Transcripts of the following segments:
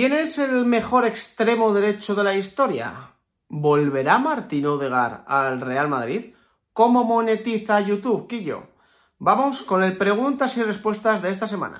¿Quién es el mejor extremo derecho de la historia? ¿Volverá Martín Odegar al Real Madrid? ¿Cómo monetiza YouTube, Quillo? Vamos con el preguntas y respuestas de esta semana.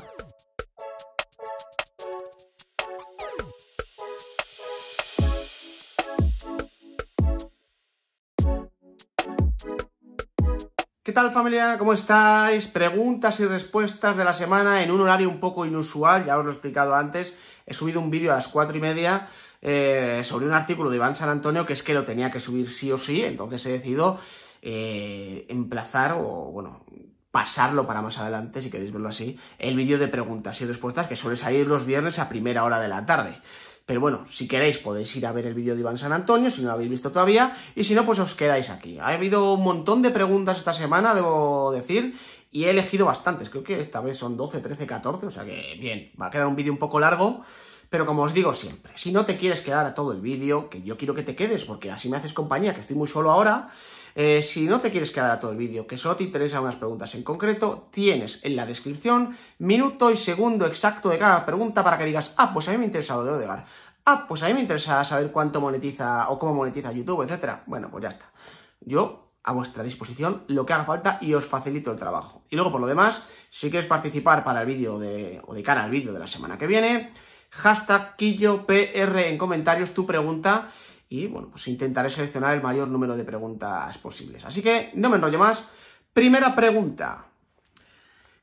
¿Qué tal familia? ¿Cómo estáis? Preguntas y respuestas de la semana en un horario un poco inusual, ya os lo he explicado antes, he subido un vídeo a las cuatro y media eh, sobre un artículo de Iván San Antonio que es que lo tenía que subir sí o sí, entonces he decidido eh, emplazar o, bueno, pasarlo para más adelante, si queréis verlo así, el vídeo de preguntas y respuestas que suele salir los viernes a primera hora de la tarde. Pero bueno, si queréis podéis ir a ver el vídeo de Iván San Antonio, si no lo habéis visto todavía, y si no, pues os quedáis aquí. Ha habido un montón de preguntas esta semana, debo decir, y he elegido bastantes, creo que esta vez son 12, 13, 14, o sea que bien, va a quedar un vídeo un poco largo, pero como os digo siempre, si no te quieres quedar a todo el vídeo, que yo quiero que te quedes, porque así me haces compañía, que estoy muy solo ahora, eh, si no te quieres quedar a todo el vídeo, que solo te interesan unas preguntas en concreto, tienes en la descripción minuto y segundo exacto de cada pregunta para que digas, ah, pues a mí me interesa lo de Odegar, ah, pues a mí me interesa saber cuánto monetiza o cómo monetiza YouTube, etcétera. Bueno, pues ya está. Yo a vuestra disposición lo que haga falta y os facilito el trabajo. Y luego, por lo demás, si quieres participar para el vídeo de, o de cara al vídeo de la semana que viene, hashtag KilloPR en comentarios tu pregunta y, bueno, pues intentaré seleccionar el mayor número de preguntas posibles. Así que no me enrollo más. Primera pregunta.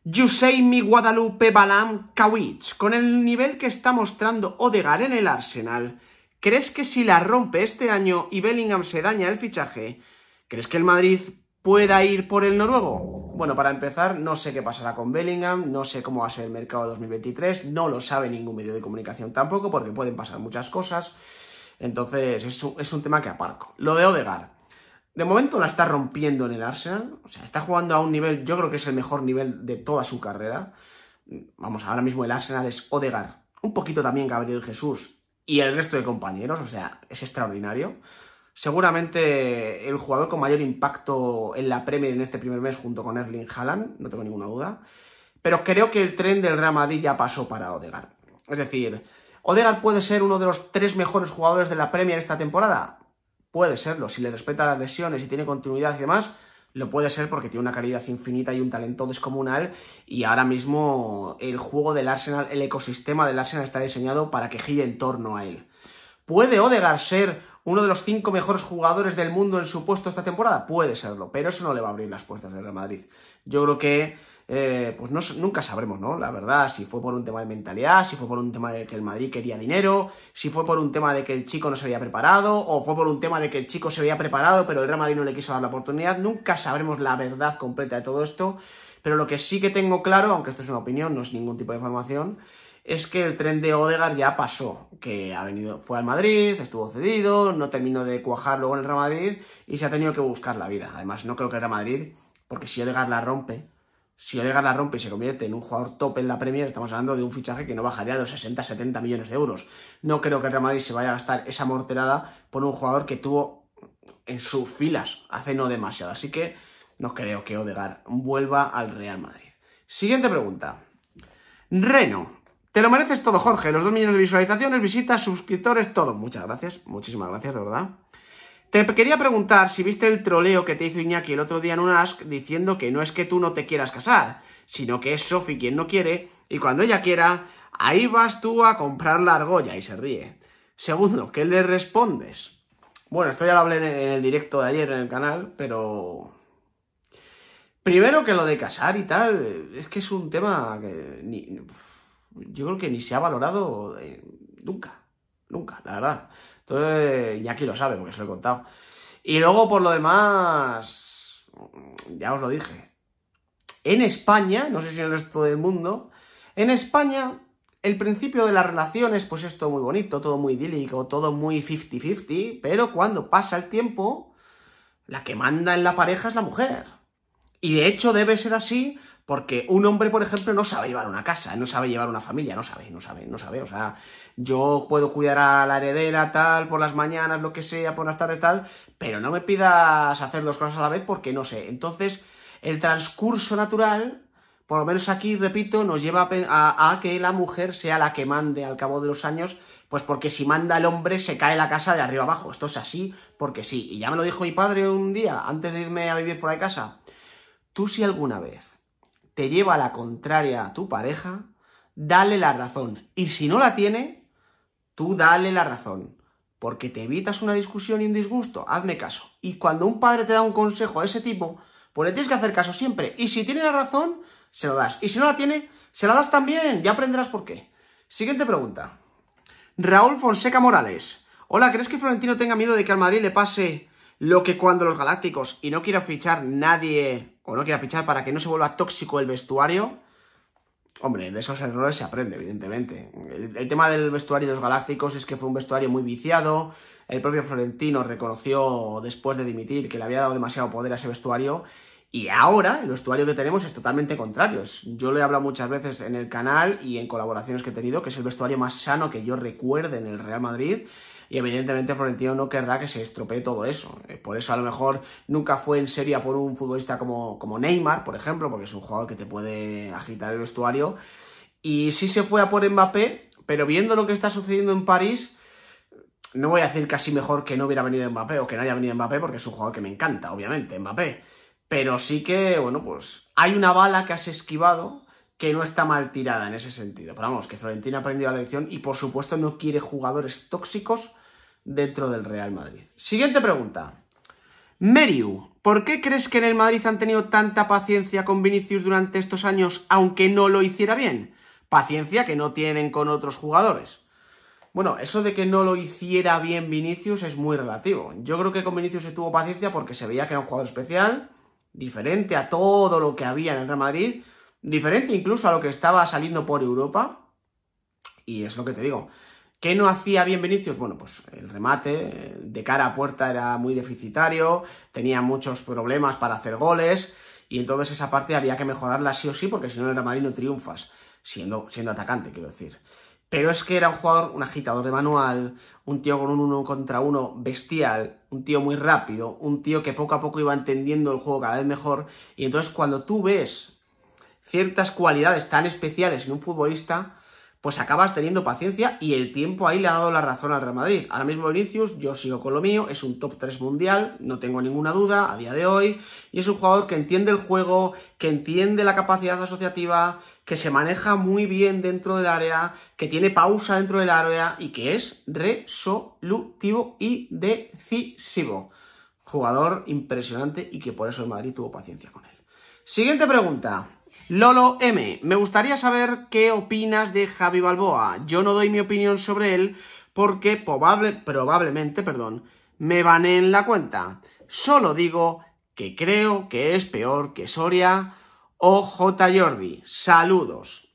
mi Guadalupe Balam Kawich, con el nivel que está mostrando Odegar en el Arsenal, ¿crees que si la rompe este año y Bellingham se daña el fichaje, ¿Crees que el Madrid pueda ir por el noruego? Bueno, para empezar, no sé qué pasará con Bellingham, no sé cómo va a ser el mercado 2023, no lo sabe ningún medio de comunicación tampoco, porque pueden pasar muchas cosas. Entonces, es es un tema que aparco. Lo de Odegar. De momento la está rompiendo en el Arsenal. O sea, está jugando a un nivel, yo creo que es el mejor nivel de toda su carrera. Vamos, ahora mismo el Arsenal es Odegar. Un poquito también Gabriel Jesús y el resto de compañeros. O sea, es extraordinario. Seguramente el jugador con mayor impacto en la Premier en este primer mes junto con Erling Haaland, no tengo ninguna duda. Pero creo que el tren del Real Madrid ya pasó para Odegaard. Es decir, ¿Odegaard puede ser uno de los tres mejores jugadores de la Premier esta temporada? Puede serlo, si le respeta las lesiones y tiene continuidad y demás, lo puede ser porque tiene una calidad infinita y un talento descomunal y ahora mismo el juego del Arsenal, el ecosistema del Arsenal está diseñado para que gire en torno a él. ¿Puede Odegaard ser uno de los cinco mejores jugadores del mundo en su puesto esta temporada? Puede serlo, pero eso no le va a abrir las puertas del Real Madrid. Yo creo que, eh, pues nunca sabremos, ¿no? La verdad, si fue por un tema de mentalidad, si fue por un tema de que el Madrid quería dinero, si fue por un tema de que el chico no se había preparado, o fue por un tema de que el chico se había preparado, pero el Real Madrid no le quiso dar la oportunidad. Nunca sabremos la verdad completa de todo esto, pero lo que sí que tengo claro, aunque esto es una opinión, no es ningún tipo de información, es que el tren de Odegar ya pasó, que ha venido, fue al Madrid, estuvo cedido, no terminó de cuajar luego en el Real Madrid y se ha tenido que buscar la vida. Además, no creo que el Real Madrid, porque si Odegar la rompe, si Odegar la rompe y se convierte en un jugador top en la Premier, estamos hablando de un fichaje que no bajaría de los 60, 70 millones de euros. No creo que el Real Madrid se vaya a gastar esa morterada por un jugador que tuvo en sus filas hace no demasiado. Así que no creo que Odegar vuelva al Real Madrid. Siguiente pregunta. Reno, te lo mereces todo, Jorge. Los dos millones de visualizaciones, visitas, suscriptores, todo. Muchas gracias, muchísimas gracias, de verdad. Te quería preguntar si viste el troleo que te hizo Iñaki el otro día en un Ask diciendo que no es que tú no te quieras casar, sino que es Sofi quien no quiere y cuando ella quiera, ahí vas tú a comprar la argolla y se ríe. Segundo, ¿qué le respondes? Bueno, esto ya lo hablé en el directo de ayer en el canal, pero... Primero que lo de casar y tal, es que es un tema que yo creo que ni se ha valorado eh, nunca, nunca, la verdad. Entonces, Iñaki lo sabe, porque se lo he contado. Y luego, por lo demás, ya os lo dije. En España, no sé si en el resto del mundo, en España, el principio de las relaciones, pues es muy bonito, todo muy idílico, todo muy 50-50, pero cuando pasa el tiempo, la que manda en la pareja es la mujer. Y de hecho debe ser así porque un hombre, por ejemplo, no sabe llevar una casa, no sabe llevar una familia, no sabe, no sabe, no sabe. O sea, yo puedo cuidar a la heredera, tal, por las mañanas, lo que sea, por las tardes, tal, pero no me pidas hacer dos cosas a la vez porque no sé. Entonces, el transcurso natural, por lo menos aquí, repito, nos lleva a, a que la mujer sea la que mande al cabo de los años, pues porque si manda el hombre se cae la casa de arriba abajo. Esto es así porque sí. Y ya me lo dijo mi padre un día, antes de irme a vivir fuera de casa. Tú si alguna vez te lleva a la contraria a tu pareja, dale la razón. Y si no la tiene, tú dale la razón. Porque te evitas una discusión y un disgusto. Hazme caso. Y cuando un padre te da un consejo de ese tipo, pues le tienes que hacer caso siempre. Y si tiene la razón, se lo das. Y si no la tiene, se la das también. Ya aprenderás por qué. Siguiente pregunta. Raúl Fonseca Morales. Hola, ¿crees que Florentino tenga miedo de que al Madrid le pase lo que cuando los Galácticos y no quiera fichar nadie o no quiera fichar para que no se vuelva tóxico el vestuario. Hombre, de esos errores se aprende, evidentemente. El, tema del vestuario de los Galácticos es que fue un vestuario muy viciado. El propio Florentino reconoció después de dimitir que le había dado demasiado poder a ese vestuario y ahora el vestuario que tenemos es totalmente contrario. Yo lo he hablado muchas veces en el canal y en colaboraciones que he tenido, que es el vestuario más sano que yo recuerde en el Real Madrid. Y evidentemente Florentino no querrá que se estropee todo eso. Eh, por eso a lo mejor nunca fue en serie por un futbolista como, como Neymar, por ejemplo, porque es un jugador que te puede agitar el vestuario. Y sí se fue a por Mbappé, pero viendo lo que está sucediendo en París, no voy a decir casi mejor que no hubiera venido Mbappé o que no haya venido Mbappé, porque es un jugador que me encanta, obviamente, Mbappé pero sí que, bueno, pues hay una bala que has esquivado que no está mal tirada en ese sentido. Pero vamos, que Florentino ha aprendido la lección y por supuesto no quiere jugadores tóxicos dentro del Real Madrid. Siguiente pregunta. Meriu, ¿por qué crees que en el Madrid han tenido tanta paciencia con Vinicius durante estos años, aunque no lo hiciera bien? Paciencia que no tienen con otros jugadores. Bueno, eso de que no lo hiciera bien Vinicius es muy relativo. Yo creo que con Vinicius se tuvo paciencia porque se veía que era un jugador especial, diferente a todo lo que había en el Real Madrid, diferente incluso a lo que estaba saliendo por Europa. Y es lo que te digo. ¿Qué no hacía bien Vinicius? Bueno, pues el remate eh, de cara a puerta era muy deficitario, tenía muchos problemas para hacer goles y entonces esa parte había que mejorarla sí o sí porque si no en el Real Madrid no triunfas siendo, siendo atacante, quiero decir. Pero es que era un jugador, un agitador de manual, un tío con un uno contra uno bestial, un tío muy rápido, un tío que poco a poco iba entendiendo el juego cada vez mejor. Y entonces cuando tú ves ciertas cualidades tan especiales en un futbolista, pues acabas teniendo paciencia y el tiempo ahí le ha dado la razón al Real Madrid. Ahora mismo Vinicius, yo sigo con lo mío, es un top 3 mundial, no tengo ninguna duda a día de hoy, y es un jugador que entiende el juego, que entiende la capacidad asociativa, que se maneja muy bien dentro del área, que tiene pausa dentro del área y que es resolutivo y decisivo. Jugador impresionante y que por eso el Madrid tuvo paciencia con él. Siguiente pregunta. Lolo M, me gustaría saber qué opinas de Javi Balboa. Yo no doy mi opinión sobre él porque probable, probablemente, perdón, me en la cuenta. Solo digo que creo que es peor que Soria o J. Jordi. Saludos.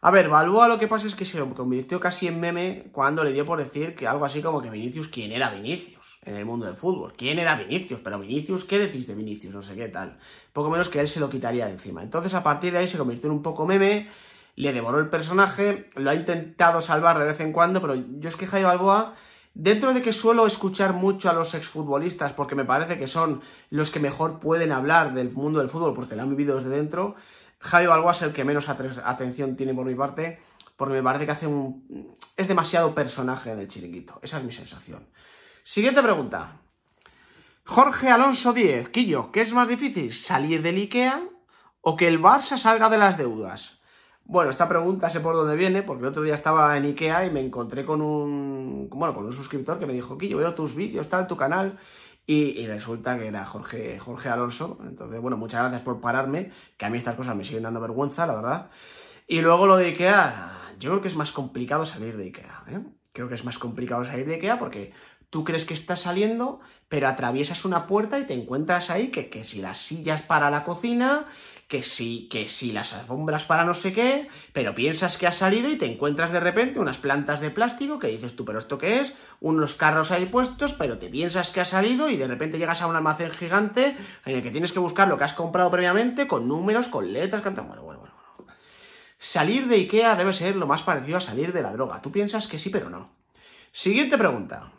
A ver, Balboa lo que pasa es que se convirtió casi en meme cuando le dio por decir que algo así como que Vinicius, ¿quién era Vinicius? en el mundo del fútbol. ¿Quién era Vinicius? Pero Vinicius, ¿qué decís de Vinicius? No sé qué tal. Poco menos que él se lo quitaría de encima. Entonces, a partir de ahí se convirtió en un poco meme, le devoró el personaje, lo ha intentado salvar de vez en cuando, pero yo es que Javi Balboa, dentro de que suelo escuchar mucho a los exfutbolistas, porque me parece que son los que mejor pueden hablar del mundo del fútbol, porque lo han vivido desde dentro, Javi Balboa es el que menos atención tiene por mi parte, porque me parece que hace un... es demasiado personaje en el chiringuito. Esa es mi sensación. Siguiente pregunta. Jorge Alonso 10. Quillo, ¿qué es más difícil? ¿Salir del IKEA o que el Barça salga de las deudas? Bueno, esta pregunta sé por dónde viene, porque el otro día estaba en IKEA y me encontré con un, bueno, con un suscriptor que me dijo, Quillo, veo tus vídeos, tal, tu canal, y, resulta que era Jorge, Jorge Alonso. Entonces, bueno, muchas gracias por pararme, que a mí estas cosas me siguen dando vergüenza, la verdad. Y luego lo de IKEA, yo creo que es más complicado salir de IKEA. ¿eh? Creo que es más complicado salir de IKEA porque Tú crees que estás saliendo, pero atraviesas una puerta y te encuentras ahí que, si las sillas para la cocina, que si, que si las alfombras para no sé qué, pero piensas que ha salido y te encuentras de repente unas plantas de plástico que dices tú, pero esto qué es, unos carros ahí puestos, pero te piensas que ha salido y de repente llegas a un almacén gigante en el que tienes que buscar lo que has comprado previamente con números, con letras, cantando. Bueno, bueno, bueno. Salir de Ikea debe ser lo más parecido a salir de la droga. Tú piensas que sí, pero no. Siguiente pregunta.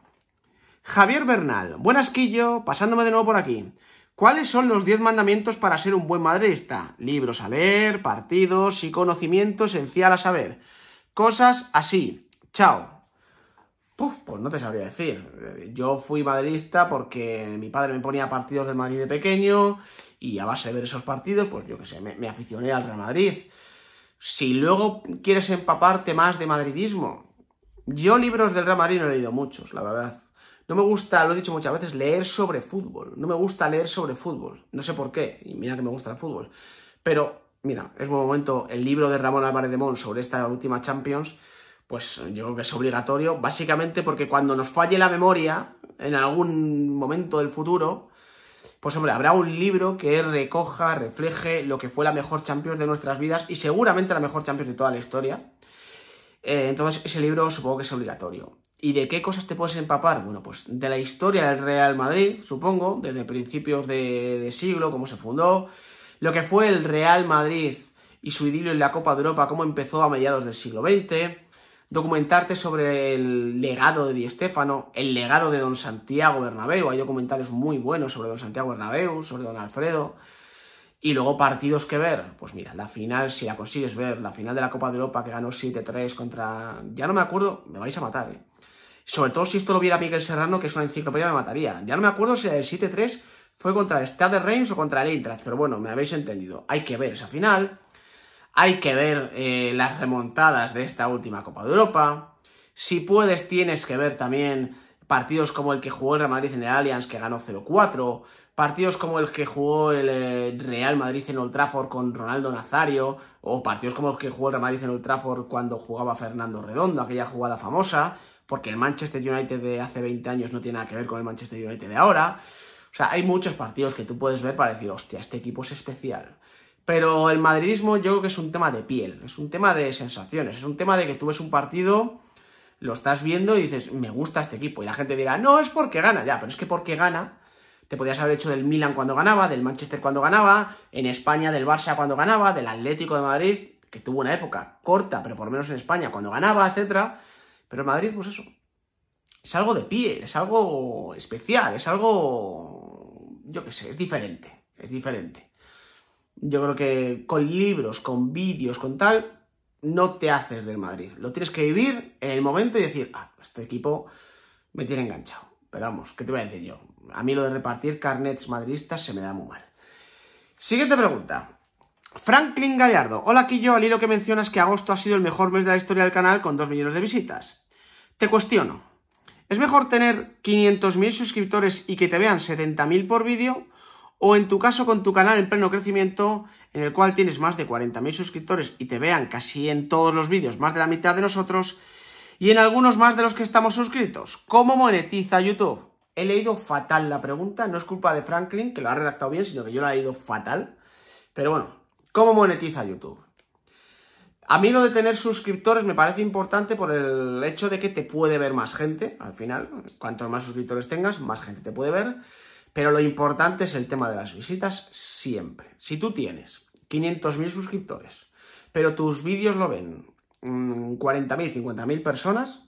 Javier Bernal, buenas Quillo, pasándome de nuevo por aquí. ¿Cuáles son los 10 mandamientos para ser un buen madridista? Libros a leer, partidos y conocimiento esencial a saber. Cosas así. Chao. Puf, pues no te sabría decir. Yo fui madridista porque mi padre me ponía partidos del Madrid de pequeño y a base de ver esos partidos, pues yo qué sé, me, me aficioné al Real Madrid. Si luego quieres empaparte más de madridismo, yo libros del Real Madrid no he leído muchos, la verdad no me gusta, lo he dicho muchas veces, leer sobre fútbol. No me gusta leer sobre fútbol. No sé por qué, y mira que me gusta el fútbol. Pero, mira, es buen momento. El libro de Ramón Álvarez de Mon sobre esta última Champions, pues yo creo que es obligatorio, básicamente porque cuando nos falle la memoria, en algún momento del futuro, pues hombre, habrá un libro que recoja, refleje lo que fue la mejor Champions de nuestras vidas y seguramente la mejor Champions de toda la historia. Eh, entonces, ese libro supongo que es obligatorio. ¿Y de qué cosas te puedes empapar? Bueno, pues de la historia del Real Madrid, supongo, desde principios de, siglo, cómo se fundó, lo que fue el Real Madrid y su idilio en la Copa de Europa, cómo empezó a mediados del siglo XX, documentarte sobre el legado de Di Stéfano, el legado de Don Santiago Bernabéu, hay documentales muy buenos sobre Don Santiago Bernabéu, sobre Don Alfredo, y luego partidos que ver, pues mira, la final, si la consigues ver, la final de la Copa de Europa que ganó 7-3 contra... Ya no me acuerdo, me vais a matar, ¿eh? Sobre todo si esto lo viera Miguel Serrano, que es una enciclopedia, me mataría. Ya no me acuerdo si el del 7-3 fue contra el Stade Reims o contra el Eintracht, pero bueno, me habéis entendido. Hay que ver esa final, hay que ver eh, las remontadas de esta última Copa de Europa. Si puedes, tienes que ver también partidos como el que jugó el Real Madrid en el Allianz, que ganó 0-4, partidos como el que jugó el eh, Real Madrid en Old Trafford con Ronaldo Nazario, o partidos como el que jugó el Real Madrid en Old Trafford cuando jugaba Fernando Redondo, aquella jugada famosa, porque el Manchester United de hace 20 años no tiene nada que ver con el Manchester United de ahora. O sea, hay muchos partidos que tú puedes ver para decir, hostia, este equipo es especial. Pero el madridismo yo creo que es un tema de piel, es un tema de sensaciones, es un tema de que tú ves un partido, lo estás viendo y dices, me gusta este equipo. Y la gente dirá, no, es porque gana, ya, pero es que porque gana, te podías haber hecho del Milan cuando ganaba, del Manchester cuando ganaba, en España del Barça cuando ganaba, del Atlético de Madrid, que tuvo una época corta, pero por lo menos en España cuando ganaba, etcétera. Pero Madrid, pues eso, es algo de pie, es algo especial, es algo, yo qué sé, es diferente, es diferente. Yo creo que con libros, con vídeos, con tal, no te haces del Madrid. Lo tienes que vivir en el momento y decir, ah, este equipo me tiene enganchado. Pero vamos, ¿qué te voy a decir yo? A mí lo de repartir carnets madridistas se me da muy mal. Siguiente pregunta. Franklin Gallardo. Hola, yo, al hilo que mencionas que agosto ha sido el mejor mes de la historia del canal con 2 millones de visitas. Te cuestiono. ¿Es mejor tener 500.000 suscriptores y que te vean 70.000 por vídeo? O en tu caso con tu canal en pleno crecimiento, en el cual tienes más de 40.000 suscriptores y te vean casi en todos los vídeos, más de la mitad de nosotros, y en algunos más de los que estamos suscritos. ¿Cómo monetiza YouTube? He leído fatal la pregunta, no es culpa de Franklin, que lo ha redactado bien, sino que yo la he leído fatal. Pero bueno, ¿Cómo monetiza YouTube? A mí lo de tener suscriptores me parece importante por el hecho de que te puede ver más gente, al final. Cuantos más suscriptores tengas, más gente te puede ver. Pero lo importante es el tema de las visitas siempre. Si tú tienes 500.000 suscriptores, pero tus vídeos lo ven 40.000, mm, 50.000 personas,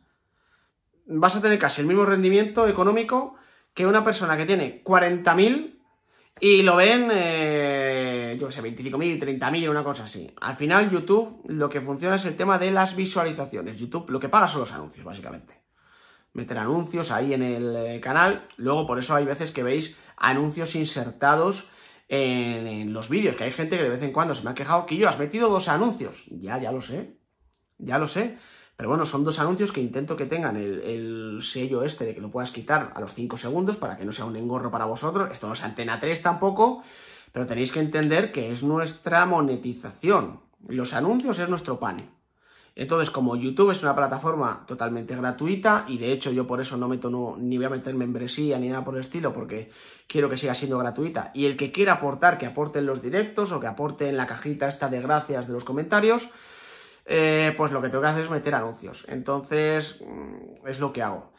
vas a tener casi el mismo rendimiento económico que una persona que tiene 40.000 y lo ven... Eh, yo sé, 25.000, 30.000, una cosa así. Al final, YouTube lo que funciona es el tema de las visualizaciones. YouTube lo que paga son los anuncios, básicamente. Meter anuncios ahí en el eh, canal. Luego, por eso hay veces que veis anuncios insertados en, los vídeos, que hay gente que de vez en cuando se me ha quejado que yo has metido dos anuncios. Ya, ya lo sé. Ya lo sé. Pero bueno, son dos anuncios que intento que tengan el, el, sello este de que lo puedas quitar a los 5 segundos para que no sea un engorro para vosotros. Esto no es Antena 3 tampoco. Pero tenéis que entender que es nuestra monetización. Los anuncios es nuestro pan. Entonces, como YouTube es una plataforma totalmente gratuita, y de hecho yo por eso no meto ni voy a meter membresía ni nada por el estilo, porque quiero que siga siendo gratuita. Y el que quiera aportar, que aporte en los directos o que aporte en la cajita esta de gracias de los comentarios, eh, pues lo que tengo que hacer es meter anuncios. Entonces, mm, es lo que hago.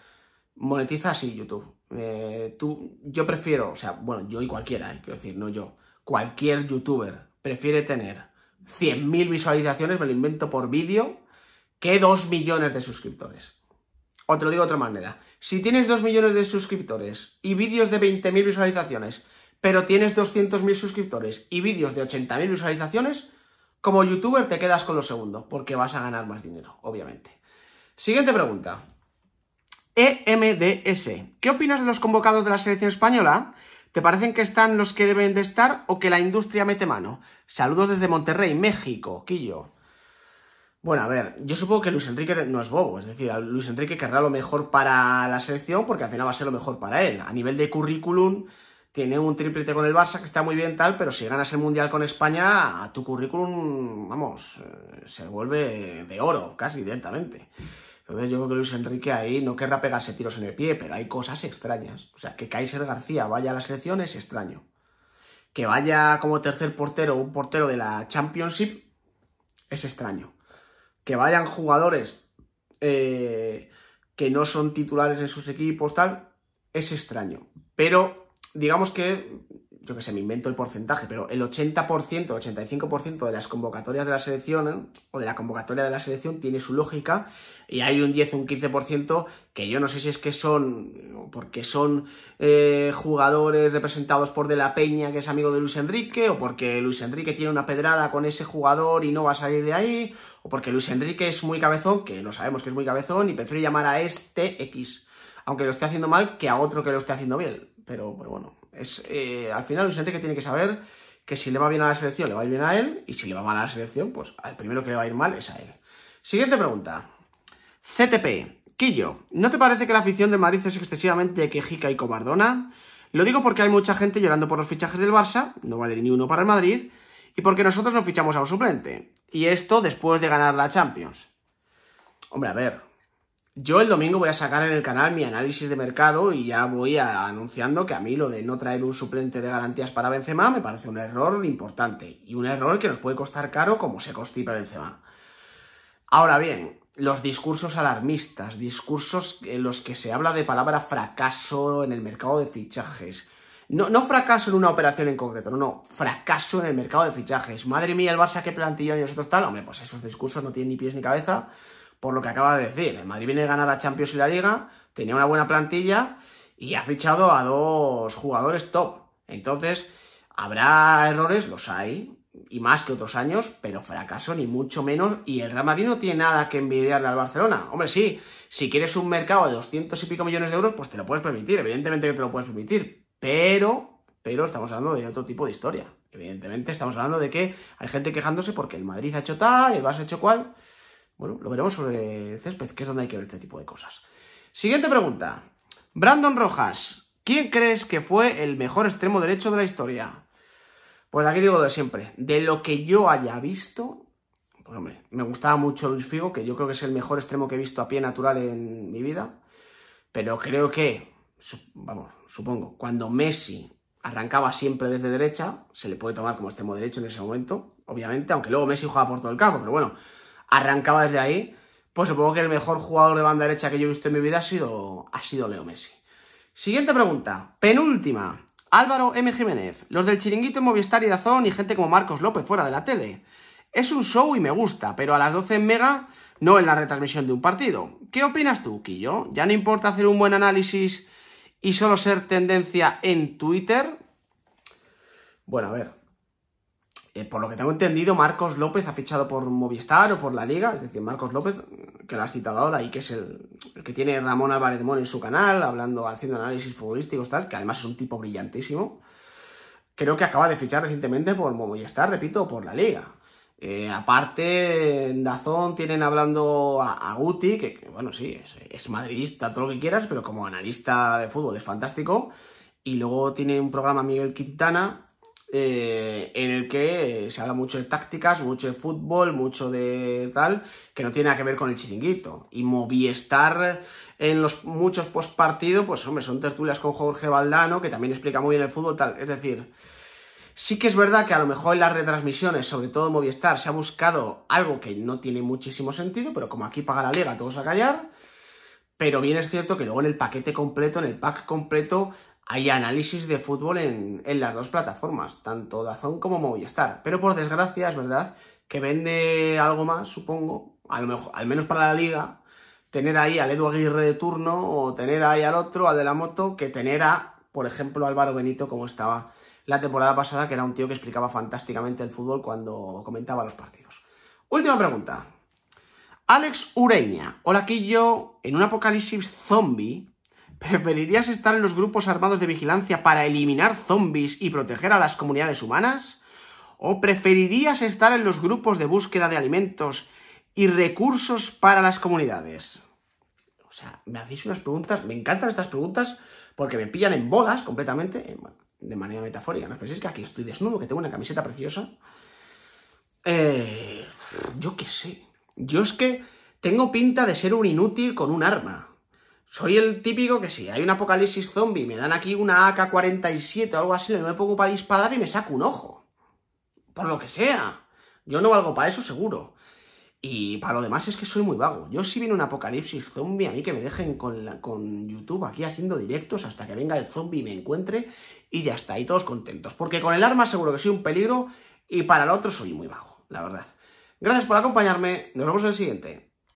Monetiza así YouTube. Eh, tú, yo prefiero, o sea, bueno, yo y cualquiera, eh, quiero decir, no yo, cualquier youtuber prefiere tener 100.000 visualizaciones, me lo invento por vídeo, que 2 millones de suscriptores. O te lo digo de otra manera, si tienes 2 millones de suscriptores y vídeos de 20.000 visualizaciones, pero tienes 200.000 suscriptores y vídeos de 80.000 visualizaciones, como youtuber te quedas con lo segundo, porque vas a ganar más dinero, obviamente. Siguiente pregunta. EMDS. ¿Qué opinas de los convocados de la selección española? ¿Te parecen que están los que deben de estar o que la industria mete mano? Saludos desde Monterrey, México, Quillo. Bueno, a ver, yo supongo que Luis Enrique no es bobo, es decir, Luis Enrique querrá lo mejor para la selección porque al final va a ser lo mejor para él. A nivel de currículum, tiene un triplete con el Barça que está muy bien tal, pero si ganas el Mundial con España, a tu currículum, vamos, eh, se vuelve de oro, casi directamente. Entonces yo creo que Luis Enrique ahí no querrá pegarse tiros en el pie, pero hay cosas extrañas. O sea, que Kaiser García vaya a la selección es extraño. Que vaya como tercer portero un portero de la Championship es extraño. Que vayan jugadores eh, que no son titulares en sus equipos, tal, es extraño. Pero digamos que, yo que sé, me invento el porcentaje, pero el 80%, 85% de las convocatorias de la selección ¿eh? o de la convocatoria de la selección tiene su lógica y hay un 10, un 15% que yo no sé si es que son, porque son eh, jugadores representados por De La Peña, que es amigo de Luis Enrique, o porque Luis Enrique tiene una pedrada con ese jugador y no va a salir de ahí, o porque Luis Enrique es muy cabezón, que no sabemos que es muy cabezón, y prefiere llamar a este X, aunque lo esté haciendo mal, que a otro que lo esté haciendo bien pero, bueno, es eh, al final un gente que tiene que saber que si le va bien a la selección, le va a ir bien a él, y si le va mal a la selección, pues al primero que le va a ir mal es a él. Siguiente pregunta. CTP, Quillo, ¿no te parece que la afición del Madrid es excesivamente quejica y cobardona? Lo digo porque hay mucha gente llorando por los fichajes del Barça, no vale ni uno para el Madrid, y porque nosotros no fichamos a un suplente. Y esto después de ganar la Champions. Hombre, a ver, yo el domingo voy a sacar en el canal mi análisis de mercado y ya voy anunciando que a mí lo de no traer un suplente de garantías para Benzema me parece un error importante y un error que nos puede costar caro como se Costipa Benzema. Ahora bien, los discursos alarmistas, discursos en los que se habla de palabra fracaso en el mercado de fichajes. No, no fracaso en una operación en concreto, no, no, fracaso en el mercado de fichajes. Madre mía, el Barça qué plantilla y nosotros tal. Hombre, pues esos discursos no tienen ni pies ni cabeza por lo que acaba de decir. El Madrid viene a ganar a Champions y la Liga, tenía una buena plantilla y ha fichado a dos jugadores top. Entonces, habrá errores, los hay, y más que otros años, pero fracaso ni mucho menos. Y el Real Madrid no tiene nada que envidiarle al Barcelona. Hombre, sí, si quieres un mercado de 200 y pico millones de euros, pues te lo puedes permitir, evidentemente que te lo puedes permitir, pero, pero estamos hablando de otro tipo de historia. Evidentemente estamos hablando de que hay gente quejándose porque el Madrid ha hecho tal, el Barça ha hecho cual. Bueno, lo veremos sobre el césped, que es donde hay que ver este tipo de cosas. Siguiente pregunta. Brandon Rojas, ¿quién crees que fue el mejor extremo derecho de la historia? Pues aquí digo de siempre, de lo que yo haya visto, pues hombre, me gustaba mucho Luis Figo, que yo creo que es el mejor extremo que he visto a pie natural en mi vida, pero creo que, vamos, supongo, cuando Messi arrancaba siempre desde derecha, se le puede tomar como extremo derecho en ese momento, obviamente, aunque luego Messi jugaba por todo el campo, pero bueno, arrancaba desde ahí, pues supongo que el mejor jugador de banda derecha que yo he visto en mi vida ha sido, ha sido Leo Messi. Siguiente pregunta, penúltima. Álvaro M. Jiménez, los del chiringuito en Movistar y Dazón y gente como Marcos López fuera de la tele. Es un show y me gusta, pero a las 12 en Mega, no en la retransmisión de un partido. ¿Qué opinas tú, Quillo? ¿Ya no importa hacer un buen análisis y solo ser tendencia en Twitter? Bueno, a ver, eh, por lo que tengo entendido, Marcos López ha fichado por Movistar o por la Liga, es decir, Marcos López, que lo has citado ahora y que es el, que tiene Ramón Álvarez en su canal, hablando, haciendo análisis futbolísticos, tal, que además es un tipo brillantísimo. Creo que acaba de fichar recientemente por Movistar, repito, por la Liga. Eh, aparte, en Dazón tienen hablando a, Guti, que, bueno, sí, es, es, madridista, todo lo que quieras, pero como analista de fútbol es fantástico. Y luego tiene un programa Miguel Quintana, eh, en el que se habla mucho de tácticas, mucho de fútbol, mucho de tal, que no tiene nada que ver con el chiringuito. Y Movistar en los muchos postpartidos, pues hombre, son tertulias con Jorge Valdano, que también explica muy bien el fútbol, tal. Es decir, sí que es verdad que a lo mejor en las retransmisiones, sobre todo Movistar, se ha buscado algo que no tiene muchísimo sentido, pero como aquí paga la liga, todos a callar. Pero bien es cierto que luego en el paquete completo, en el pack completo, hay análisis de fútbol en, las dos plataformas, tanto Dazón como Movistar. Pero por desgracia, es verdad que vende algo más, supongo, al menos para la liga, tener ahí al Edu Aguirre de turno o tener ahí al otro, al de la moto, que tener a, por ejemplo, Álvaro Benito como estaba la temporada pasada, que era un tío que explicaba fantásticamente el fútbol cuando comentaba los partidos. Última pregunta. Alex Ureña, Hola, yo. en un apocalipsis zombie, ¿Preferirías estar en los grupos armados de vigilancia para eliminar zombies y proteger a las comunidades humanas? ¿O preferirías estar en los grupos de búsqueda de alimentos y recursos para las comunidades? O sea, me hacéis unas preguntas, me encantan estas preguntas porque me pillan en bolas completamente, de manera metafórica, no penséis que aquí estoy desnudo, que tengo una camiseta preciosa. Eh, yo qué sé, yo es que tengo pinta de ser un inútil con un arma. Soy el típico que si hay un apocalipsis zombie, me dan aquí una AK-47 o algo así, no me pongo para disparar y me saco un ojo. Por lo que sea. Yo no valgo para eso, seguro. Y para lo demás es que soy muy vago. Yo si viene un apocalipsis zombie, a mí que me dejen con, con YouTube aquí haciendo directos hasta que venga el zombie y me encuentre y ya está, y todos contentos. Porque con el arma seguro que soy un peligro y para el otro soy muy vago, la verdad. Gracias por acompañarme, nos vemos en el siguiente.